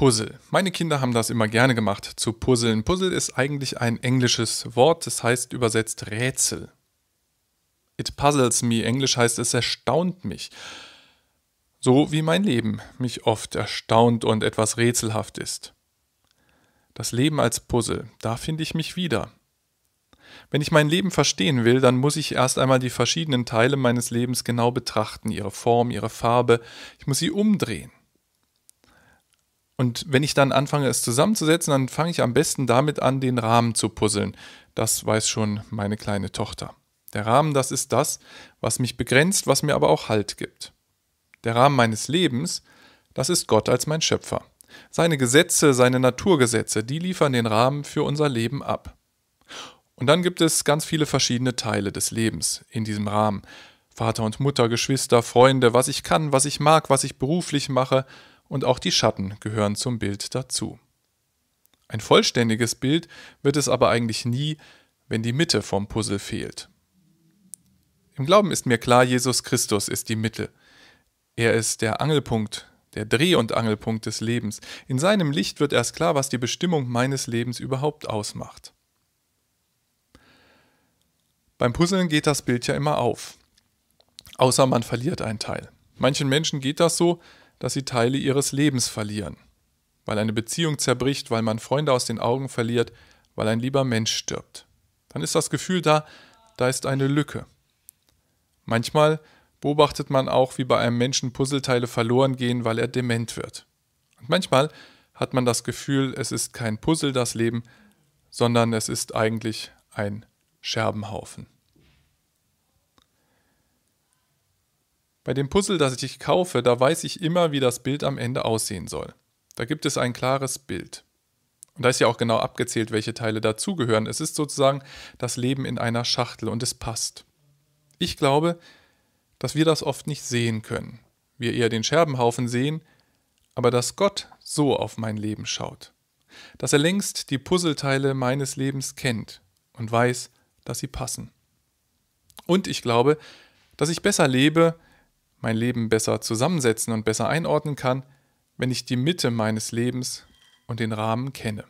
Puzzle. Meine Kinder haben das immer gerne gemacht, zu puzzeln. Puzzle ist eigentlich ein englisches Wort, das heißt übersetzt Rätsel. It puzzles me, englisch heißt es erstaunt mich. So wie mein Leben mich oft erstaunt und etwas rätselhaft ist. Das Leben als Puzzle, da finde ich mich wieder. Wenn ich mein Leben verstehen will, dann muss ich erst einmal die verschiedenen Teile meines Lebens genau betrachten, ihre Form, ihre Farbe, ich muss sie umdrehen. Und wenn ich dann anfange, es zusammenzusetzen, dann fange ich am besten damit an, den Rahmen zu puzzeln. Das weiß schon meine kleine Tochter. Der Rahmen, das ist das, was mich begrenzt, was mir aber auch Halt gibt. Der Rahmen meines Lebens, das ist Gott als mein Schöpfer. Seine Gesetze, seine Naturgesetze, die liefern den Rahmen für unser Leben ab. Und dann gibt es ganz viele verschiedene Teile des Lebens in diesem Rahmen. Vater und Mutter, Geschwister, Freunde, was ich kann, was ich mag, was ich beruflich mache, und auch die Schatten gehören zum Bild dazu. Ein vollständiges Bild wird es aber eigentlich nie, wenn die Mitte vom Puzzle fehlt. Im Glauben ist mir klar, Jesus Christus ist die Mitte. Er ist der Angelpunkt, der Dreh- und Angelpunkt des Lebens. In seinem Licht wird erst klar, was die Bestimmung meines Lebens überhaupt ausmacht. Beim Puzzeln geht das Bild ja immer auf. Außer man verliert einen Teil. Manchen Menschen geht das so, dass sie Teile ihres Lebens verlieren. Weil eine Beziehung zerbricht, weil man Freunde aus den Augen verliert, weil ein lieber Mensch stirbt. Dann ist das Gefühl da, da ist eine Lücke. Manchmal beobachtet man auch, wie bei einem Menschen Puzzleteile verloren gehen, weil er dement wird. Und manchmal hat man das Gefühl, es ist kein Puzzle das Leben, sondern es ist eigentlich ein Scherbenhaufen. Bei dem Puzzle, das ich kaufe, da weiß ich immer, wie das Bild am Ende aussehen soll. Da gibt es ein klares Bild. Und da ist ja auch genau abgezählt, welche Teile dazugehören. Es ist sozusagen das Leben in einer Schachtel und es passt. Ich glaube, dass wir das oft nicht sehen können. Wir eher den Scherbenhaufen sehen, aber dass Gott so auf mein Leben schaut. Dass er längst die Puzzleteile meines Lebens kennt und weiß, dass sie passen. Und ich glaube, dass ich besser lebe, mein Leben besser zusammensetzen und besser einordnen kann, wenn ich die Mitte meines Lebens und den Rahmen kenne.